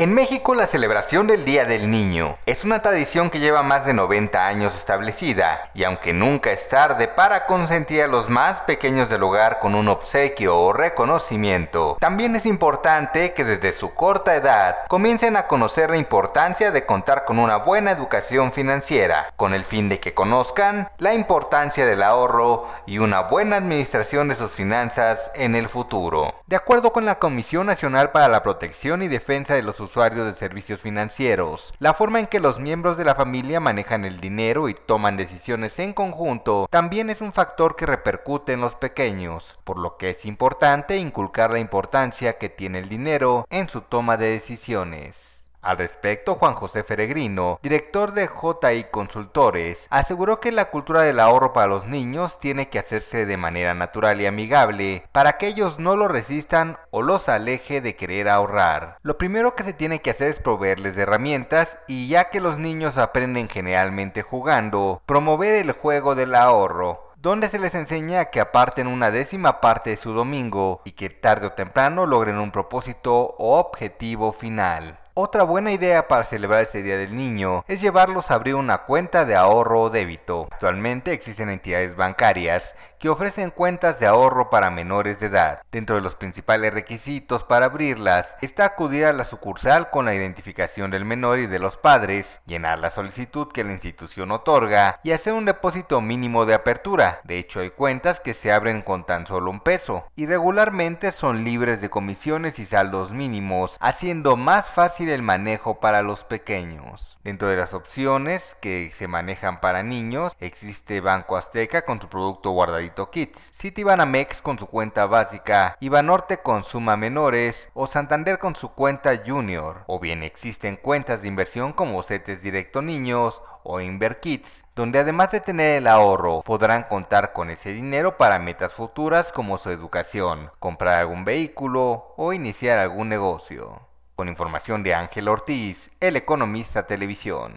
En México la celebración del Día del Niño es una tradición que lleva más de 90 años establecida y aunque nunca es tarde para consentir a los más pequeños del hogar con un obsequio o reconocimiento, también es importante que desde su corta edad comiencen a conocer la importancia de contar con una buena educación financiera, con el fin de que conozcan la importancia del ahorro y una buena administración de sus finanzas en el futuro. De acuerdo con la Comisión Nacional para la Protección y Defensa de los usuarios de servicios financieros. La forma en que los miembros de la familia manejan el dinero y toman decisiones en conjunto también es un factor que repercute en los pequeños, por lo que es importante inculcar la importancia que tiene el dinero en su toma de decisiones. Al respecto, Juan José Feregrino, director de JI Consultores, aseguró que la cultura del ahorro para los niños tiene que hacerse de manera natural y amigable para que ellos no lo resistan o los aleje de querer ahorrar. Lo primero que se tiene que hacer es proveerles de herramientas y ya que los niños aprenden generalmente jugando, promover el juego del ahorro donde se les enseña que aparten una décima parte de su domingo y que tarde o temprano logren un propósito o objetivo final. Otra buena idea para celebrar este Día del Niño es llevarlos a abrir una cuenta de ahorro o débito. Actualmente existen entidades bancarias que ofrecen cuentas de ahorro para menores de edad. Dentro de los principales requisitos para abrirlas está acudir a la sucursal con la identificación del menor y de los padres, llenar la solicitud que la institución otorga y hacer un depósito mínimo de apertura. De hecho, hay cuentas que se abren con tan solo un peso y regularmente son libres de comisiones y saldos mínimos, haciendo más fácil el manejo para los pequeños. Dentro de las opciones que se manejan para niños, existe Banco Azteca con su producto Guardadito Kids, Citibanamex con su cuenta básica, Ibanorte con suma menores o Santander con su cuenta junior. O bien existen cuentas de inversión como CETES Directo Niños o Inverkids, donde además de tener el ahorro, podrán contar con ese dinero para metas futuras como su educación, comprar algún vehículo o iniciar algún negocio. Con información de Ángel Ortiz, El Economista Televisión.